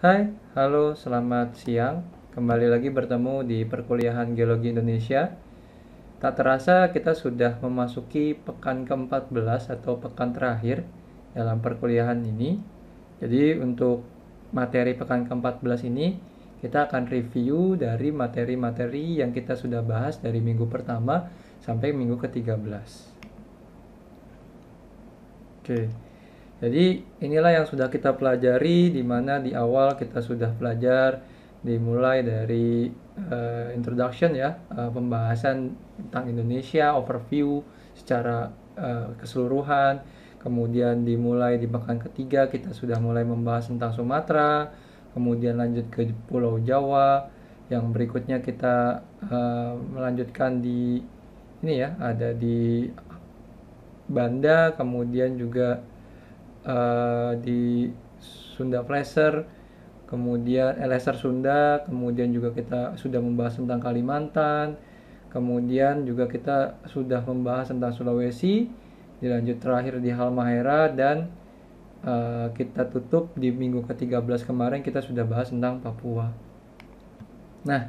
Hai, halo, selamat siang. Kembali lagi bertemu di perkuliahan Geologi Indonesia. Tak terasa kita sudah memasuki pekan ke-14 atau pekan terakhir dalam perkuliahan ini. Jadi untuk materi pekan ke-14 ini kita akan review dari materi-materi yang kita sudah bahas dari minggu pertama sampai minggu ke-13. Oke. Jadi inilah yang sudah kita pelajari di mana di awal kita sudah belajar dimulai dari uh, introduction ya, uh, pembahasan tentang Indonesia, overview secara uh, keseluruhan. Kemudian dimulai di pekan ketiga kita sudah mulai membahas tentang Sumatera, kemudian lanjut ke Pulau Jawa. Yang berikutnya kita uh, melanjutkan di ini ya, ada di Banda, kemudian juga Eh, di Sunda Fleser, kemudian eh, LSR Sunda kemudian juga kita sudah membahas tentang Kalimantan kemudian juga kita sudah membahas tentang Sulawesi dilanjut terakhir di Halmahera dan uh, kita tutup di minggu ke-13 kemarin kita sudah bahas tentang Papua nah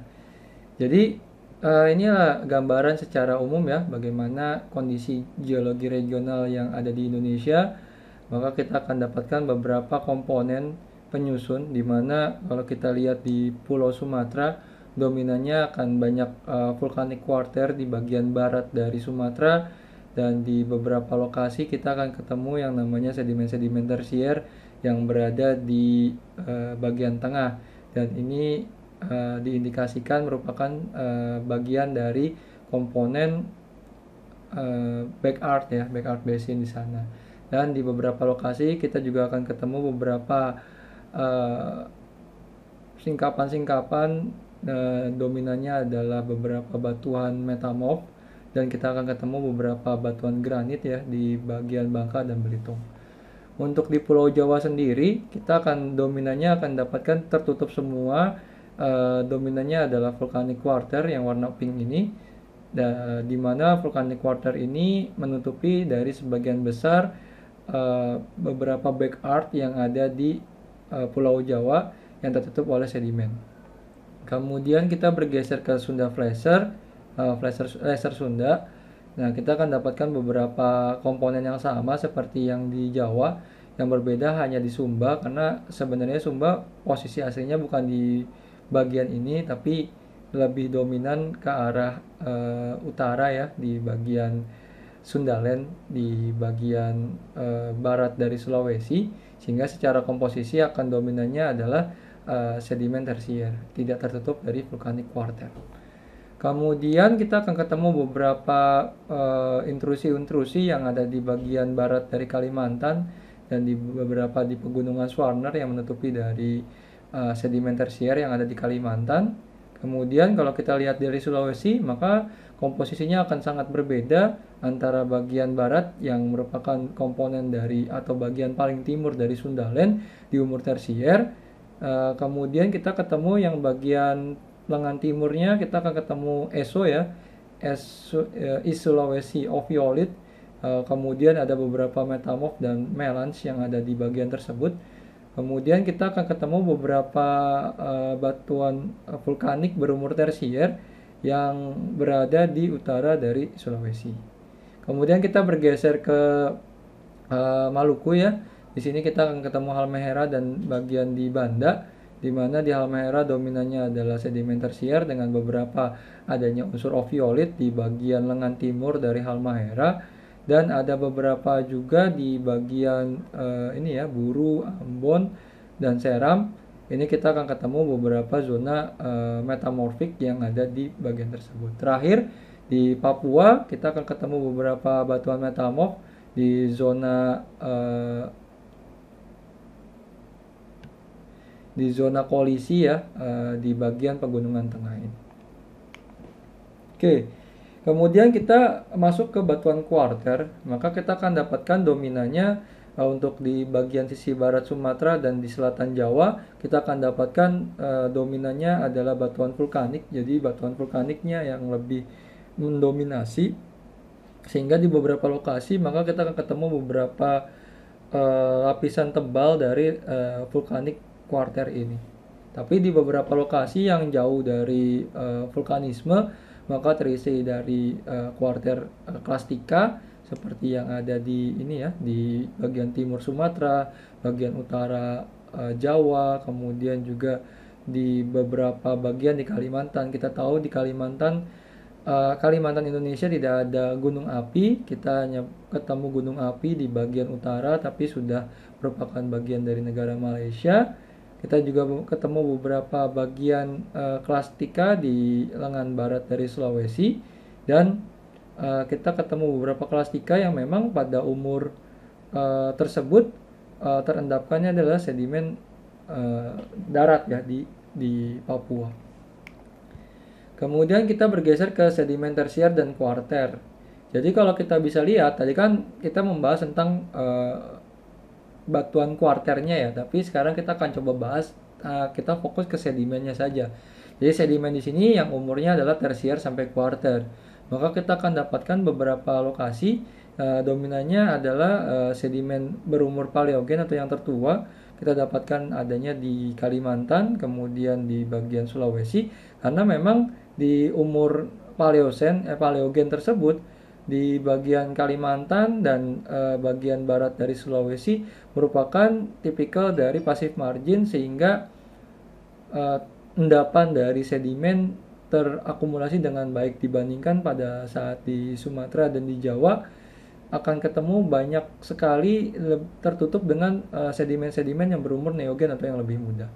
jadi uh, inilah gambaran secara umum ya bagaimana kondisi geologi regional yang ada di Indonesia maka kita akan dapatkan beberapa komponen penyusun di mana kalau kita lihat di Pulau Sumatera dominannya akan banyak uh, vulkanik quarter di bagian barat dari Sumatera dan di beberapa lokasi kita akan ketemu yang namanya sedimen-sedimen tersier yang berada di uh, bagian tengah dan ini uh, diindikasikan merupakan uh, bagian dari komponen uh, back art ya back art basin di sana. Dan di beberapa lokasi kita juga akan ketemu beberapa eh, singkapan-singkapan uh, uh, dominannya adalah beberapa batuan metamorf dan kita akan ketemu beberapa batuan granit ya di bagian Bangka dan Belitung. Untuk di Pulau Jawa sendiri kita akan dominannya akan dapatkan tertutup semua uh, dominannya adalah vulkanik quarter yang warna pink ini da, di mana vulkanik quarter ini menutupi dari sebagian besar Eh, beberapa back art yang ada di uh, Pulau Jawa yang tertutup oleh sedimen. Kemudian kita bergeser ke Sunda Flasher, uh, eh, Flasher Sunda. Nah, kita akan dapatkan beberapa komponen yang sama seperti yang di Jawa, yang berbeda hanya di Sumba karena sebenarnya Sumba posisi aslinya bukan di bagian ini tapi lebih dominan ke arah uh, utara ya di bagian Sundaland di bagian e, barat dari Sulawesi sehingga secara komposisi akan dominannya adalah e, sedimen tersier tidak tertutup dari vulkanik quarter. Kemudian kita akan ketemu beberapa eh, intrusi-intrusi e, yang ada di bagian barat dari Kalimantan dan di beberapa di pegunungan Swarner yang menutupi dari e, sedimen tersier yang ada di Kalimantan Kemudian kalau kita lihat dari Sulawesi, maka komposisinya akan sangat berbeda antara bagian barat yang merupakan komponen dari atau bagian paling timur dari Sundaland di umur tersier. Uh, kemudian kita ketemu yang bagian lengan timurnya kita akan ketemu ESO ya, eso uh, eh, East Sulawesi oviolit. Uh, eh, kemudian ada beberapa metamorf dan melange yang ada di bagian tersebut. Kemudian kita akan ketemu beberapa uh, batuan eh, vulkanik berumur tersier yang berada di utara dari Sulawesi. Kemudian kita bergeser ke uh, Maluku ya. Di sini kita akan ketemu Halmahera dan bagian di Banda di mana di Halmahera dominannya adalah sedimen tersier dengan beberapa adanya unsur ophiolit di bagian lengan timur dari Halmahera dan ada beberapa juga di bagian uh, ini ya Buru, Ambon dan Seram. Ini kita akan ketemu beberapa zona uh, metamorfik yang ada di bagian tersebut. Terakhir di Papua kita akan ketemu beberapa batuan metamorf di zona uh, di zona kolisi ya uh, di bagian pegunungan tengah ini. Oke. Okay. Kemudian kita masuk ke batuan kuarter, maka kita akan dapatkan dominannya uh, untuk di bagian sisi barat Sumatera dan di selatan Jawa kita akan dapatkan uh, dominannya adalah batuan vulkanik. Jadi batuan vulkaniknya yang lebih mendominasi sehingga di beberapa lokasi maka kita akan ketemu beberapa uh, lapisan tebal dari uh, vulkanik kuarter ini. Tapi di beberapa lokasi yang jauh dari uh, vulkanisme maka terisi dari uh, kuarter uh, eh, klastika seperti yang ada di ini ya di bagian timur Sumatera, bagian utara uh, Jawa, kemudian juga di beberapa bagian di Kalimantan. Kita tahu di Kalimantan uh, Kalimantan Indonesia tidak ada gunung api, kita hanya ketemu gunung api di bagian utara tapi sudah merupakan bagian dari negara Malaysia kita juga ketemu beberapa bagian uh, eh, klastika di lengan barat dari Sulawesi dan uh, kita ketemu beberapa klastika yang memang pada umur uh, tersebut uh, terendapkannya adalah sedimen uh, darat ya di di Papua. Kemudian kita bergeser ke sedimen tersier dan kuarter. Jadi kalau kita bisa lihat tadi kan kita membahas tentang uh, batuan kuarternya ya tapi sekarang kita akan coba bahas uh, kita fokus ke sedimennya saja jadi sedimen di sini yang umurnya adalah tersier sampai kuarter maka kita akan dapatkan beberapa lokasi uh, dominannya adalah uh, sedimen berumur paleogen atau yang tertua kita dapatkan adanya di Kalimantan kemudian di bagian Sulawesi karena memang di umur paleosen eh, paleogen tersebut di bagian Kalimantan dan e, bagian barat dari Sulawesi merupakan tipikal dari pasif margin sehingga e, endapan dari sedimen terakumulasi dengan baik dibandingkan pada saat di Sumatera dan di Jawa akan ketemu banyak sekali tertutup dengan eh, sedimen-sedimen yang berumur neogen atau yang lebih muda.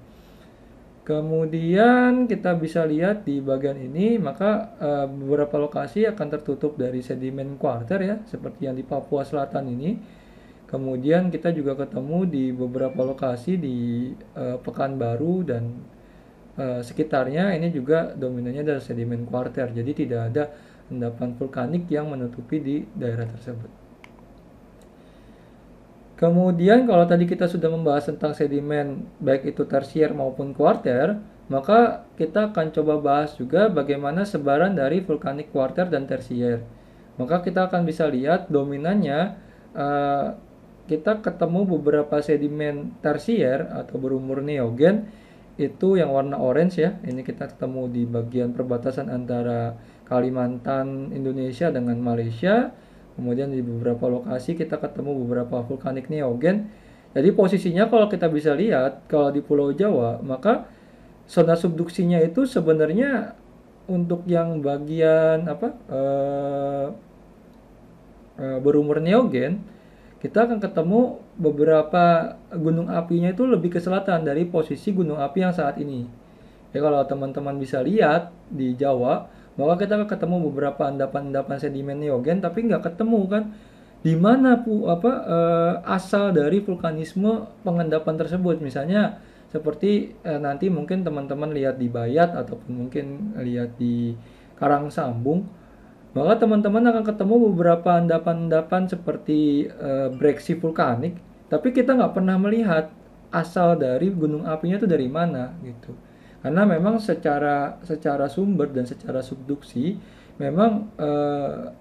Kemudian kita bisa lihat di bagian ini maka e, beberapa lokasi akan tertutup dari sedimen kuarter ya seperti yang di Papua Selatan ini. Kemudian kita juga ketemu di beberapa lokasi di e, Pekanbaru dan e, sekitarnya ini juga dominannya dari sedimen kuarter. Jadi tidak ada endapan vulkanik yang menutupi di daerah tersebut. Kemudian kalau tadi kita sudah membahas tentang sedimen baik itu tersier maupun kuarter, maka kita akan coba bahas juga bagaimana sebaran dari vulkanik kuarter dan tersier. Maka kita akan bisa lihat dominannya eh, kita ketemu beberapa sedimen tersier atau berumur neogen itu yang warna orange ya. Ini kita ketemu di bagian perbatasan antara Kalimantan Indonesia dengan Malaysia Kemudian di beberapa lokasi kita ketemu beberapa vulkanik neogen. Jadi posisinya kalau kita bisa lihat kalau di Pulau Jawa maka zona subduksinya itu sebenarnya untuk yang bagian apa e, e, berumur neogen kita akan ketemu beberapa gunung apinya itu lebih ke selatan dari posisi gunung api yang saat ini. Ya kalau teman-teman bisa lihat di Jawa maka kita ketemu beberapa endapan-endapan sedimen neogen tapi nggak ketemu kan di mana pu, apa eh, asal dari vulkanisme pengendapan tersebut misalnya seperti eh, nanti mungkin teman-teman lihat di Bayat ataupun mungkin lihat di Karang Sambung maka teman-teman akan ketemu beberapa endapan-endapan seperti eh, breksi vulkanik tapi kita nggak pernah melihat asal dari gunung apinya itu dari mana gitu karena memang secara secara sumber dan secara subduksi memang eh,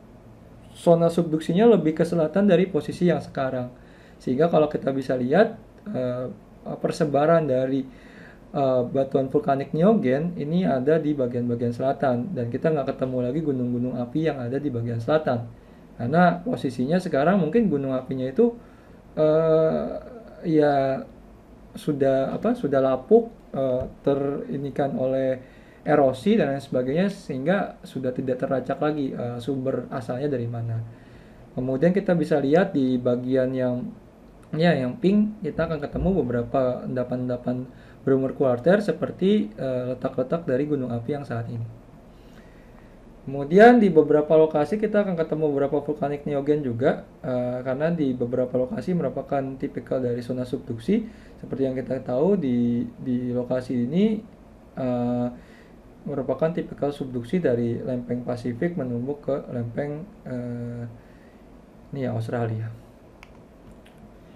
zona subduksinya lebih ke selatan dari posisi yang sekarang sehingga kalau kita bisa lihat eh, eh, persebaran dari eh, batuan vulkanik neogen ini ada di bagian-bagian selatan dan kita nggak ketemu lagi gunung-gunung api yang ada di bagian selatan karena posisinya sekarang mungkin gunung apinya itu eh, ya sudah apa sudah lapuk uh, terinikan oleh erosi dan lain sebagainya sehingga sudah tidak teracak lagi uh, sumber asalnya dari mana. Kemudian kita bisa lihat di bagian yang ya yang pink kita akan ketemu beberapa endapan-endapan berumur kuarter seperti eh, letak-letak uh, letak -letak dari gunung api yang saat ini. Kemudian di beberapa lokasi kita akan ketemu beberapa vulkanik neogen juga uh, karena di beberapa lokasi merupakan tipikal dari zona subduksi seperti yang kita tahu di di lokasi ini uh, merupakan tipikal subduksi dari lempeng Pasifik menumbuk ke lempeng uh, ini ya Australia.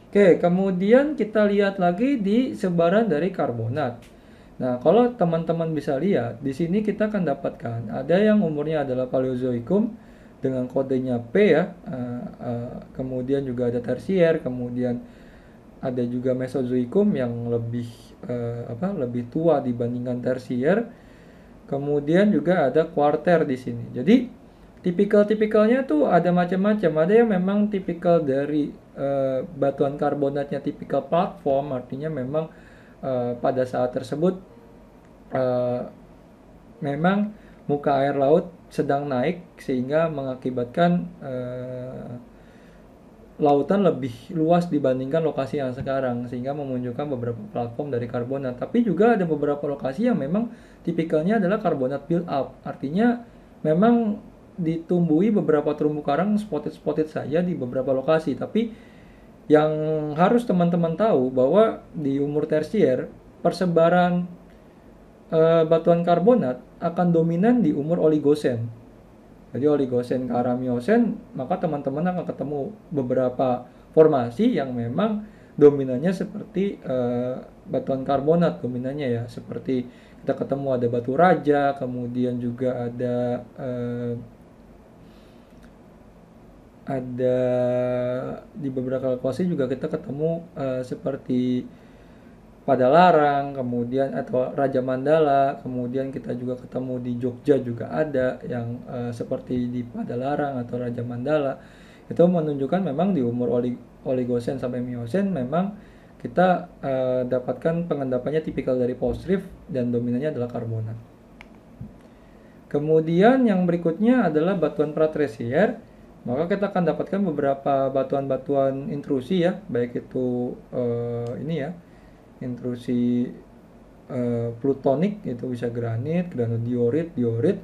Oke, kemudian kita lihat lagi di sebaran dari karbonat. Nah, kalau teman-teman bisa lihat, di sini kita akan dapatkan ada yang umurnya adalah Paleozoikum dengan kodenya P ya, uh, uh, kemudian juga ada tersier, kemudian ada juga Mesozoikum yang lebih uh, apa lebih tua dibandingkan tersier, kemudian juga ada quarter di sini. Jadi tipikal-tipikalnya tuh ada macam-macam, ada yang memang tipikal dari uh, batuan karbonatnya tipikal platform, artinya memang Eh, pada saat tersebut uh, memang muka air laut sedang naik sehingga mengakibatkan uh, lautan lebih luas dibandingkan lokasi yang sekarang sehingga memunculkan beberapa platform dari karbonat tapi juga ada beberapa lokasi yang memang tipikalnya adalah karbonat build up artinya memang ditumbuhi beberapa terumbu karang spotted-spotted saja di beberapa lokasi tapi yang harus teman-teman tahu bahwa di umur tersier persebaran e, batuan karbonat akan dominan di umur oligosen. Jadi oligosen ke arah miosen, maka teman-teman akan ketemu beberapa formasi yang memang dominannya seperti e, batuan karbonat dominannya ya, seperti kita ketemu ada batu raja, kemudian juga ada e, ada di beberapa kalkulasi juga kita ketemu uh, seperti pada larang kemudian atau Raja Mandala kemudian kita juga ketemu di Jogja juga ada yang uh, seperti di pada larang atau Raja Mandala itu menunjukkan memang di umur oli, oligosen sampai miosen memang kita uh, dapatkan pengendapannya tipikal dari post-rift dan dominannya adalah karbonat. Kemudian yang berikutnya adalah batuan pratresier maka kita akan dapatkan beberapa batuan-batuan intrusi ya, baik itu uh, ini ya, intrusi uh, plutonik itu bisa granit, granit diorit, diorit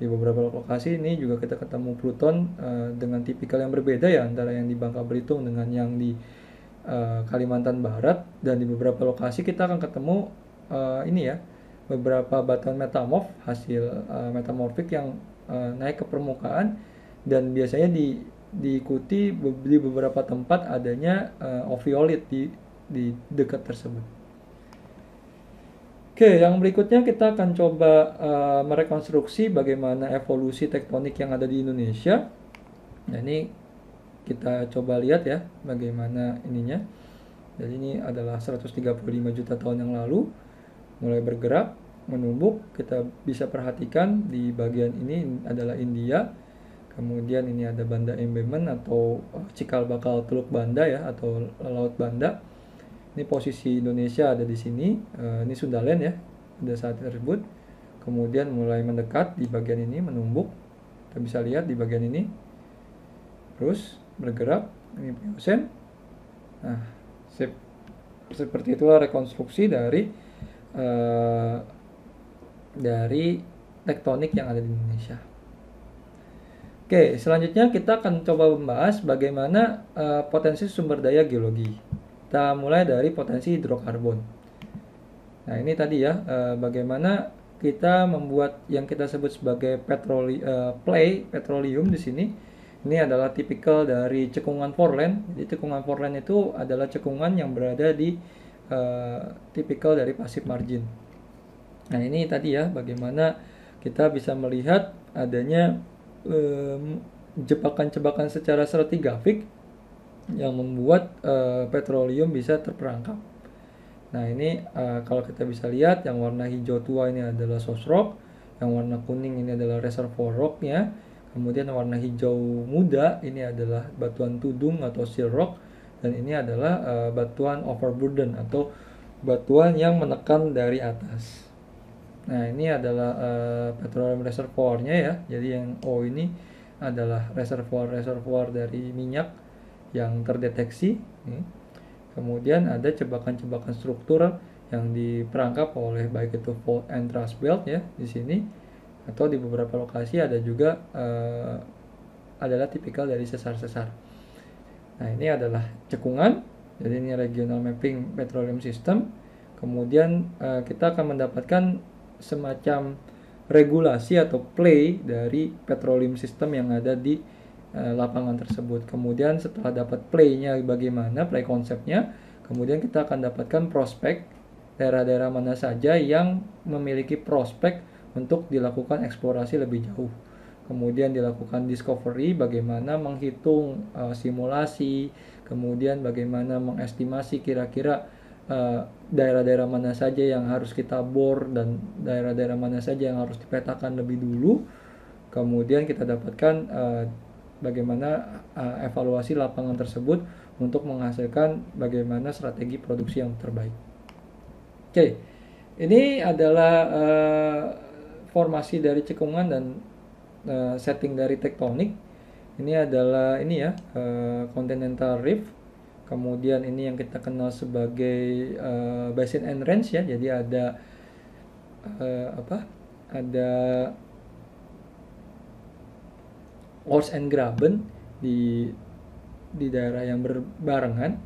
di beberapa lokasi ini juga kita ketemu pluton uh, dengan tipikal yang berbeda ya antara yang di Bangka Belitung dengan yang di uh, Kalimantan Barat dan di beberapa lokasi kita akan ketemu uh, ini ya beberapa batuan metamorf hasil uh, metamorfik yang uh, naik ke permukaan dan biasanya di diikuti di beberapa tempat adanya uh, oviolit di di dekat tersebut. Oke, yang berikutnya kita akan coba uh, merekonstruksi bagaimana evolusi tektonik yang ada di Indonesia. Nah, ini kita coba lihat ya bagaimana ininya. Jadi ini adalah 135 juta tahun yang lalu mulai bergerak, menumbuk. Kita bisa perhatikan di bagian ini adalah India, kemudian ini ada Banda Embayment atau eh, cikal bakal Teluk Banda ya atau Laut Banda ini posisi Indonesia ada di sini eh, ini Sundaland ya pada saat tersebut kemudian mulai mendekat di bagian ini menumbuk kita bisa lihat di bagian ini terus bergerak ini Pliocene nah sip seperti itulah rekonstruksi dari uh, dari tektonik yang ada di Indonesia. Oke, selanjutnya kita akan coba membahas bagaimana uh, potensi sumber daya geologi. Kita mulai dari potensi hidrokarbon. Nah, ini tadi ya, uh, bagaimana kita membuat yang kita sebut sebagai petroli, uh, play petroleum di sini. Ini adalah tipikal dari cekungan foreland. Jadi cekungan foreland itu adalah cekungan yang berada di uh, tipikal dari pasif margin. Nah, ini tadi ya bagaimana kita bisa melihat adanya jebakan jebakan-jebakan secara strategi yang membuat uh, petroleum bisa terperangkap. Nah ini uh, kalau kita bisa lihat yang warna hijau tua ini adalah source rock, yang warna kuning ini adalah reservoir rocknya, kemudian warna hijau muda ini adalah batuan tudung atau seal rock, dan ini adalah uh, batuan overburden atau batuan yang menekan dari atas. Nah, ini adalah uh, petroleum reservoirnya ya. Jadi yang O ini adalah reservoir-reservoir dari minyak yang terdeteksi. Ya. Kemudian ada cebakan-cebakan struktur yang diperangkap oleh baik itu fault and thrust belt ya di sini atau di beberapa lokasi ada juga uh, adalah tipikal dari sesar-sesar. Nah, ini adalah cekungan. Jadi ini regional mapping petroleum system. Kemudian uh, kita akan mendapatkan semacam regulasi atau play dari petroleum system yang ada di uh, lapangan tersebut. Kemudian setelah dapat play-nya bagaimana, play konsepnya, kemudian kita akan dapatkan prospek daerah-daerah mana saja yang memiliki prospek untuk dilakukan eksplorasi lebih jauh. Kemudian dilakukan discovery, bagaimana menghitung uh, simulasi, kemudian bagaimana mengestimasi kira-kira Eh, daerah-daerah mana saja yang harus kita bor dan daerah-daerah mana saja yang harus dipetakan lebih dulu. Kemudian kita dapatkan uh, bagaimana uh, evaluasi lapangan tersebut untuk menghasilkan bagaimana strategi produksi yang terbaik. Oke, okay. ini adalah uh, formasi dari cekungan dan uh, setting dari tektonik. Ini adalah ini ya uh, continental rift kemudian ini yang kita kenal sebagai uh, basin and range ya jadi ada uh, apa ada Ors and Graben di di daerah yang berbarengan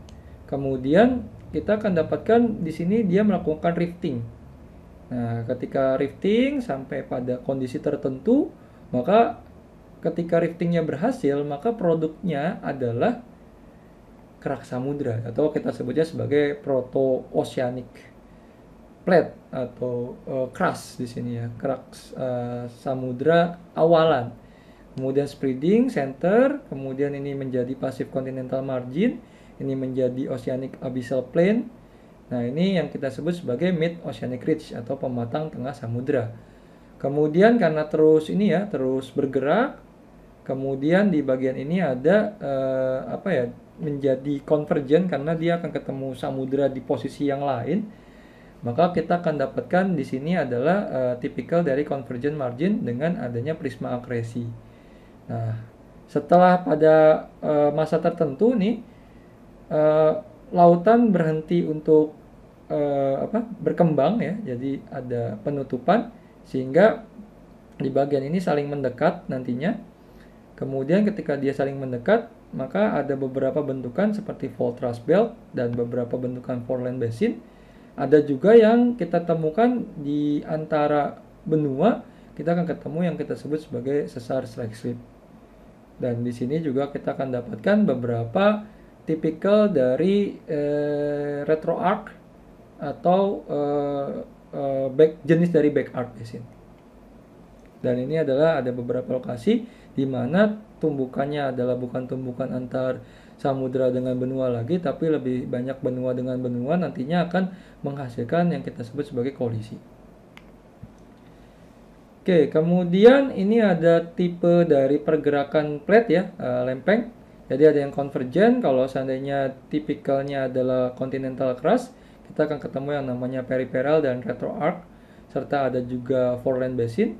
kemudian kita akan dapatkan di sini dia melakukan rifting Nah, ketika rifting sampai pada kondisi tertentu, maka ketika riftingnya berhasil, maka produknya adalah kerak samudra atau kita sebutnya sebagai proto oceanic plate atau uh, eh, crust di sini ya kerak uh, eh, samudra awalan kemudian spreading center kemudian ini menjadi pasif continental margin ini menjadi oceanic abyssal plain nah ini yang kita sebut sebagai mid oceanic ridge atau pematang tengah samudra kemudian karena terus ini ya terus bergerak kemudian di bagian ini ada uh, apa ya menjadi konvergen karena dia akan ketemu samudra di posisi yang lain maka kita akan dapatkan di sini adalah uh, tipikal dari convergent margin dengan adanya prisma akresi. Nah, setelah pada uh, masa tertentu nih uh, lautan berhenti untuk uh, apa? berkembang ya. Jadi ada penutupan sehingga di bagian ini saling mendekat nantinya. Kemudian ketika dia saling mendekat maka ada beberapa bentukan seperti full truss belt dan beberapa bentukan foreland basin. Ada juga yang kita temukan di antara benua, kita akan ketemu yang kita sebut sebagai sesar strike slip. Dan di sini juga kita akan dapatkan beberapa tipikal dari eh, retro arc atau eh, eh, back jenis dari back arc basin. Dan ini adalah ada beberapa lokasi di mana tumbukannya adalah bukan tumbukan antar samudra dengan benua lagi tapi lebih banyak benua dengan benua nantinya akan menghasilkan yang kita sebut sebagai kolisi. Oke, kemudian ini ada tipe dari pergerakan plate ya, eh, lempeng. Jadi ada yang konvergen. kalau seandainya tipikalnya adalah continental crust, kita akan ketemu yang namanya peripheral dan retroarc serta ada juga foreland basin.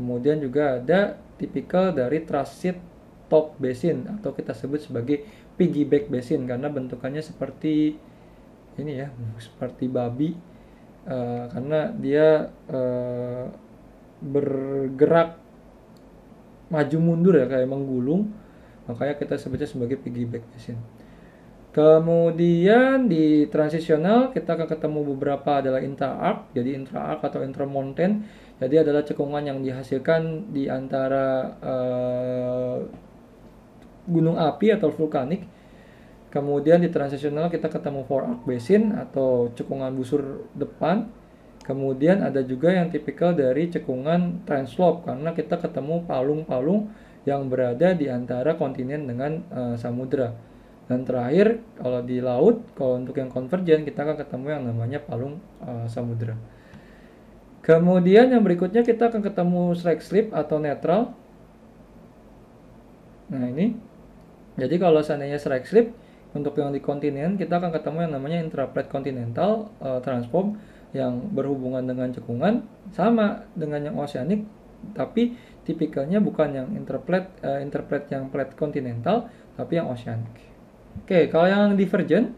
Kemudian juga ada tipikal dari transit top basin atau kita sebut sebagai piggyback basin karena bentukannya seperti ini ya seperti babi uh, karena dia uh, bergerak maju mundur ya kayak menggulung makanya kita sebutnya sebagai piggyback basin kemudian di transisional kita akan ketemu beberapa adalah intra arc jadi intra arc atau intra mountain jadi adalah cekungan yang dihasilkan di antara uh, gunung api atau vulkanik. Kemudian di Transisional kita ketemu forearc basin atau cekungan busur depan. Kemudian ada juga yang tipikal dari cekungan translope karena kita ketemu palung-palung yang berada di antara kontinen dengan uh, samudra. Dan terakhir kalau di laut, kalau untuk yang konvergen kita akan ketemu yang namanya palung uh, samudra. Kemudian yang berikutnya kita akan ketemu strike slip atau netral. Nah ini jadi kalau seandainya strike slip untuk yang di kontinen kita akan ketemu yang namanya intraplate continental uh, transform yang berhubungan dengan cekungan sama dengan yang oceanic tapi tipikalnya bukan yang interplate uh, interplate yang plate kontinental tapi yang oceanic. Oke, okay, kalau yang divergent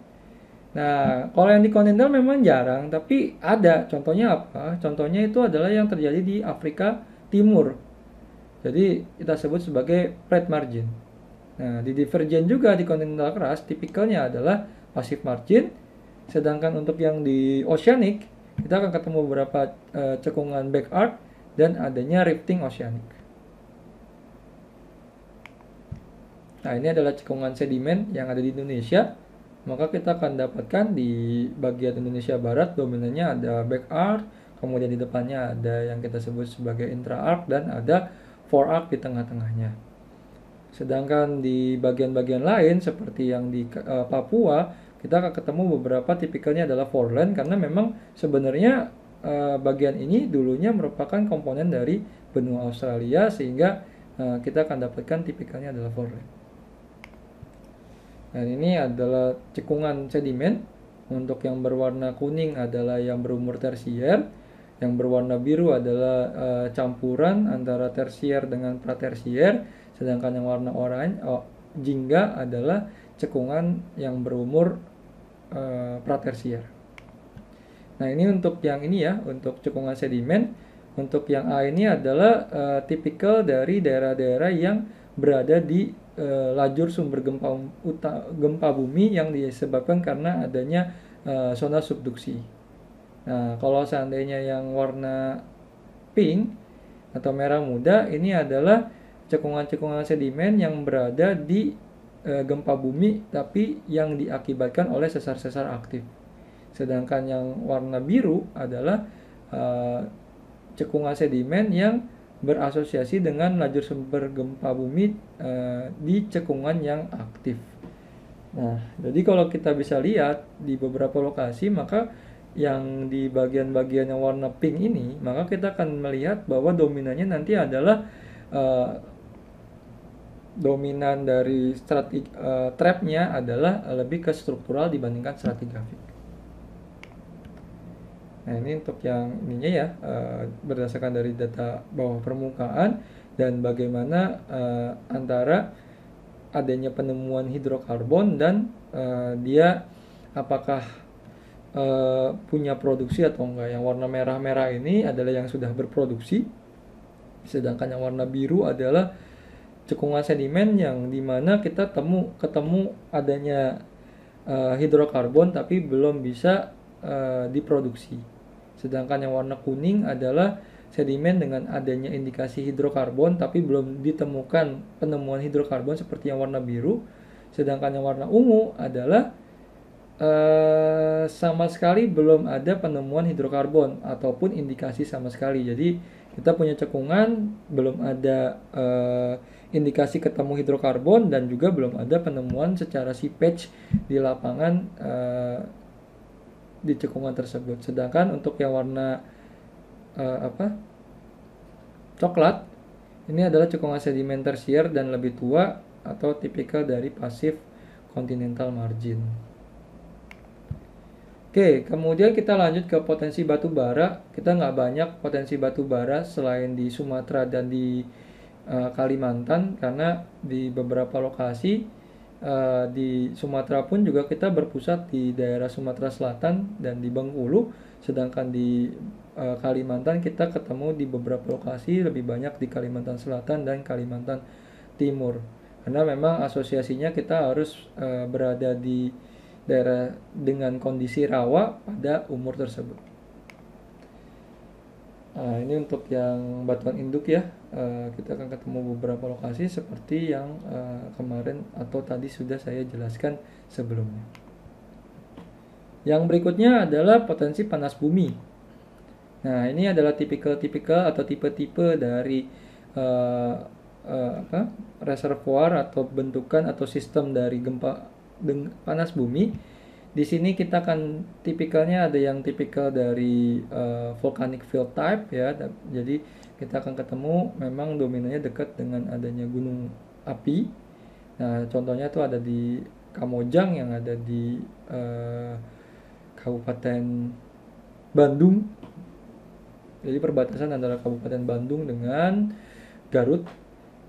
Nah, kalau yang di kontinental memang jarang, tapi ada. Contohnya apa? Contohnya itu adalah yang terjadi di Afrika Timur. Jadi kita sebut sebagai plate margin. Nah, di divergen juga di kontinental keras tipikalnya adalah pasif margin, sedangkan untuk yang di oceanic kita akan ketemu beberapa uh, cekungan back arc dan adanya rifting oceanic. Nah, ini adalah cekungan sedimen yang ada di Indonesia. Maka kita akan dapatkan di bagian Indonesia Barat dominannya ada back arc, kemudian di depannya ada yang kita sebut sebagai intra arc dan ada fore arc di tengah-tengahnya. Sedangkan di bagian-bagian lain seperti yang di uh, Papua, kita akan ketemu beberapa tipikalnya adalah foreland karena memang sebenarnya uh, bagian ini dulunya merupakan komponen dari benua Australia sehingga uh, kita akan dapatkan tipikalnya adalah foreland. Dan ini adalah cekungan sedimen. Untuk yang berwarna kuning adalah yang berumur tersier, yang berwarna biru adalah uh, campuran antara tersier dengan pratersier Sedangkan yang warna oranye, oh, jingga adalah cekungan yang berumur uh, pratersier. Nah ini untuk yang ini ya, untuk cekungan sedimen. Untuk yang A ini adalah uh, tipikal dari daerah-daerah yang berada di uh, lajur sumber gempa um, uta, gempa bumi yang disebabkan karena adanya uh, zona subduksi. Nah kalau seandainya yang warna pink atau merah muda ini adalah cekungan-cekungan sedimen yang berada di e, gempa bumi tapi yang diakibatkan oleh sesar-sesar aktif. Sedangkan yang warna biru adalah e, cekungan sedimen yang berasosiasi dengan lajur sumber gempa bumi e, di cekungan yang aktif. Nah, jadi kalau kita bisa lihat di beberapa lokasi maka yang di bagian-bagian yang warna pink ini, maka kita akan melihat bahwa dominannya nanti adalah dominan dari strategi uh, eh, trapnya adalah lebih ke struktural dibandingkan strategi Nah ini untuk yang ininya ya uh, berdasarkan dari data bawah permukaan dan bagaimana uh, antara adanya penemuan hidrokarbon dan uh, dia apakah uh, punya produksi atau enggak. Yang warna merah-merah ini adalah yang sudah berproduksi, sedangkan yang warna biru adalah cekungan sedimen yang dimana kita temu ketemu adanya uh, hidrokarbon tapi belum bisa uh, diproduksi. Sedangkan yang warna kuning adalah sedimen dengan adanya indikasi hidrokarbon tapi belum ditemukan penemuan hidrokarbon seperti yang warna biru. Sedangkan yang warna ungu adalah uh, sama sekali belum ada penemuan hidrokarbon ataupun indikasi sama sekali. Jadi kita punya cekungan belum ada uh, indikasi ketemu hidrokarbon dan juga belum ada penemuan secara seepage di lapangan uh, di cekungan tersebut. Sedangkan untuk yang warna uh, apa coklat ini adalah cekungan sedimen tersier dan lebih tua atau tipikal dari pasif continental margin. Oke, kemudian kita lanjut ke potensi batu bara. Kita nggak banyak potensi batu bara selain di Sumatera dan di Eh, Kalimantan karena di beberapa lokasi eh, di Sumatera pun juga kita berpusat di daerah Sumatera Selatan dan di Bengkulu sedangkan di eh, Kalimantan kita ketemu di beberapa lokasi lebih banyak di Kalimantan Selatan dan Kalimantan Timur karena memang asosiasinya kita harus berada di daerah dengan kondisi rawa pada umur tersebut. Nah, ini untuk yang batuan induk ya. Eh, kita akan ketemu beberapa lokasi seperti yang eh, kemarin atau tadi sudah saya jelaskan sebelumnya. Yang berikutnya adalah potensi panas bumi. Nah, ini adalah tipikal-tipikal atau tipe-tipe dari uh, uh, reservoir atau bentukan atau sistem dari gempa panas bumi. Di sini kita akan tipikalnya ada yang tipikal dari uh, volcanic field type ya. Jadi kita akan ketemu memang dominannya dekat dengan adanya gunung api. Nah, contohnya itu ada di Kamojang yang ada di eh, Kabupaten Bandung. Jadi perbatasan antara Kabupaten Bandung dengan Garut.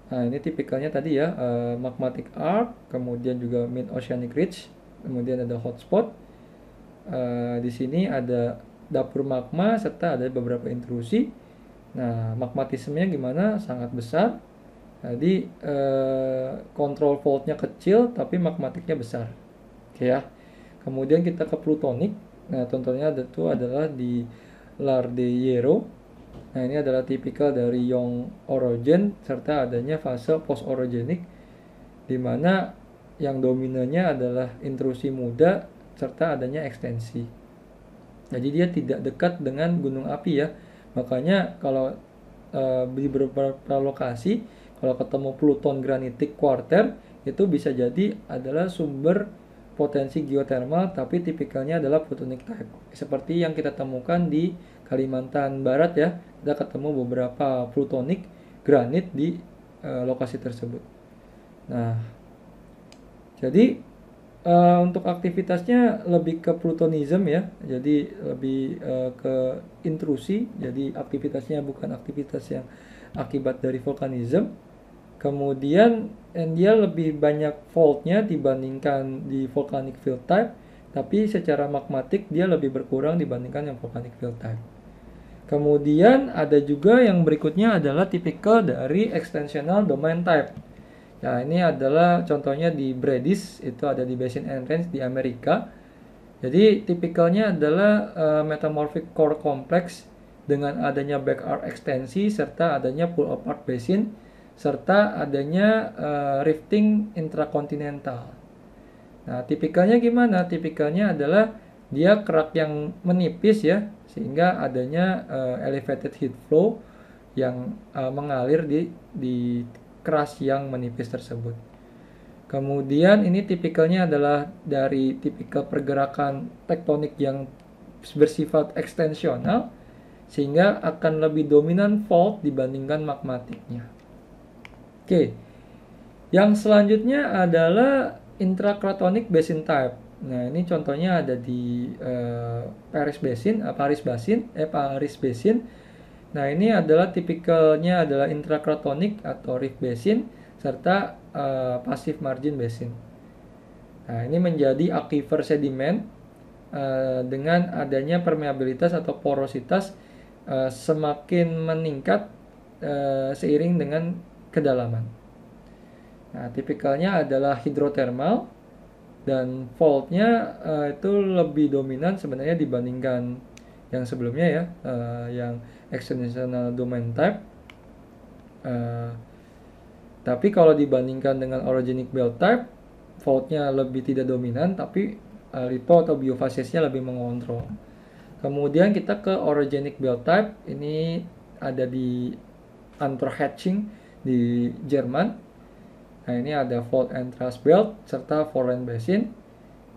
Nah, ini tipikalnya tadi ya, eh, magmatic arc, kemudian juga mid oceanic ridge, kemudian ada hotspot. Eh, di sini ada dapur magma serta ada beberapa intrusi Nah, magmatismenya gimana? Sangat besar. Jadi eh, voltnya kecil tapi magmatiknya besar. Oke ya. Kemudian kita ke plutonik. Nah, contohnya ada tuh adalah di Lardeyero. Nah, ini adalah tipikal dari young orogen serta adanya fase post orogenik di mana yang dominannya adalah intrusi muda serta adanya ekstensi. Jadi dia tidak dekat dengan gunung api ya makanya kalau uh, di beberapa lokasi kalau ketemu pluton granitik quarter itu bisa jadi adalah sumber potensi geotermal tapi tipikalnya adalah plutonic type seperti yang kita temukan di Kalimantan Barat ya kita ketemu beberapa plutonic granit di e, lokasi tersebut nah jadi uh, untuk aktivitasnya lebih ke plutonism ya, jadi lebih uh, ke intrusi, jadi aktivitasnya bukan aktivitas yang akibat dari vulkanisme. Kemudian and dia lebih banyak faultnya dibandingkan di volcanic field type, tapi secara magmatik dia lebih berkurang dibandingkan yang volcanic field type. Kemudian ada juga yang berikutnya adalah tipikal dari extensional domain type Nah, ini adalah contohnya di Bredis, itu ada di Basin and Range di Amerika. Jadi, tipikalnya adalah uh, metamorphic core complex dengan adanya back arc ekstensi serta adanya pull apart basin serta adanya uh, rifting intrakontinental. Nah, tipikalnya gimana? Tipikalnya adalah dia kerak yang menipis ya, sehingga adanya uh, elevated heat flow yang uh, mengalir di di keras yang menipis tersebut. Kemudian ini tipikalnya adalah dari tipikal pergerakan tektonik yang bersifat ekstensional sehingga akan lebih dominan fault dibandingkan magmatiknya. Oke. Yang selanjutnya adalah intrakratonic basin type. Nah, ini contohnya ada di uh, eh, Paris Basin, uh, Paris Basin, eh Paris Basin eh, Nah, ini adalah tipikalnya adalah intrakrotonik atau rift basin serta uh, eh, pasif margin basin. Nah, ini menjadi aquifer sediment uh, dengan adanya permeabilitas atau porositas uh, semakin meningkat uh, seiring dengan kedalaman. Nah, tipikalnya adalah hidrotermal dan faultnya uh, itu lebih dominan sebenarnya dibandingkan yang sebelumnya ya, uh, yang extensional domain type uh, tapi kalau dibandingkan dengan orogenic belt type faultnya lebih tidak dominan tapi uh, eh, lipo atau biofasesnya lebih mengontrol kemudian kita ke orogenic belt type ini ada di underhatching di Jerman Nah ini ada fault and thrust belt serta foreign basin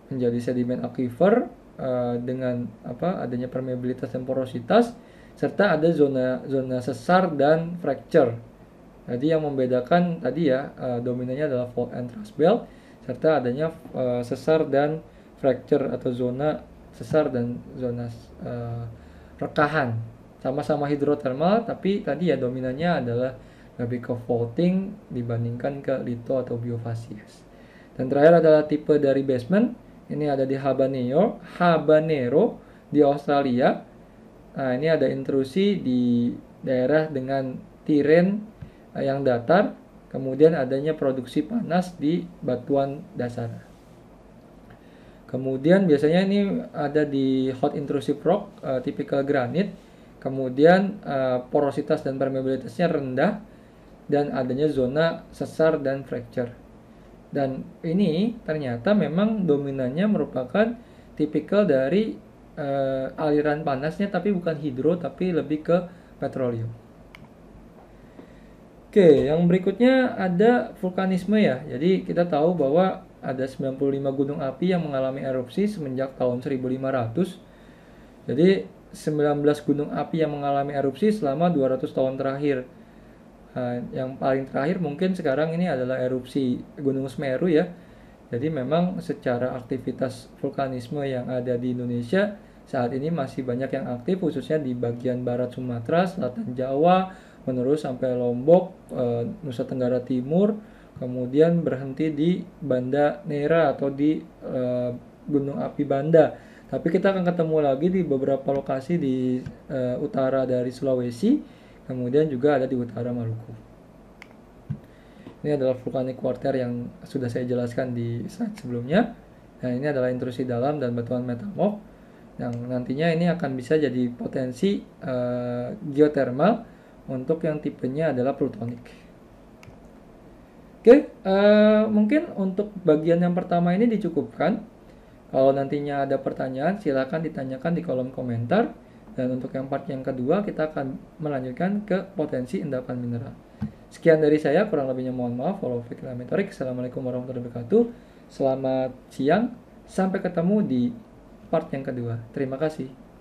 menjadi sediment aquifer uh, dengan apa adanya permeabilitas dan porositas serta ada zona zona sesar dan fracture. Jadi yang membedakan tadi ya uh, dominannya adalah fault and thrust belt serta adanya uh, sesar dan fracture atau zona sesar dan zona uh, rekahan. Sama-sama hidrotermal tapi tadi ya dominannya adalah lebih ke faulting dibandingkan ke lito atau biofasies. Dan terakhir adalah tipe dari basement. Ini ada di Habanero, Habanero di Australia Nah, ini ada intrusi di daerah dengan tiren eh, yang datar, kemudian adanya produksi panas di batuan dasar. Kemudian biasanya ini ada di hot intrusive rock, uh, tipikal granit, kemudian uh, porositas dan permeabilitasnya rendah, dan adanya zona sesar dan fracture. Dan ini ternyata memang dominannya merupakan tipikal dari uh, aliran panasnya tapi bukan hidro tapi lebih ke petroleum. Oke, yang berikutnya ada vulkanisme ya. Jadi kita tahu bahwa ada 95 gunung api yang mengalami erupsi semenjak tahun 1500. Jadi 19 gunung api yang mengalami erupsi selama 200 tahun terakhir. Nah, yang paling terakhir mungkin sekarang ini adalah erupsi Gunung Semeru ya jadi memang secara aktivitas vulkanisme yang ada di Indonesia saat ini masih banyak yang aktif khususnya di bagian barat Sumatera, selatan Jawa, menerus sampai Lombok, e, Nusa Tenggara Timur, kemudian berhenti di Banda Nera atau di e, Gunung Api Banda. Tapi kita akan ketemu lagi di beberapa lokasi di e, utara dari Sulawesi, kemudian juga ada di utara Maluku. Ini adalah vulkanik quarter yang sudah saya jelaskan di slide sebelumnya. Nah, ini adalah intrusi dalam dan batuan metamorf yang nantinya ini akan bisa jadi potensi uh, eh, geothermal untuk yang tipenya adalah plutonik. Oke, okay, uh, eh, mungkin untuk bagian yang pertama ini dicukupkan. Kalau nantinya ada pertanyaan, silakan ditanyakan di kolom komentar. Dan untuk yang part yang kedua, kita akan melanjutkan ke potensi endapan mineral. Sekian dari saya, kurang lebihnya mohon maaf. Follow fikir metorik. Assalamualaikum warahmatullahi wabarakatuh. Selamat siang. Sampai ketemu di part yang kedua. Terima kasih.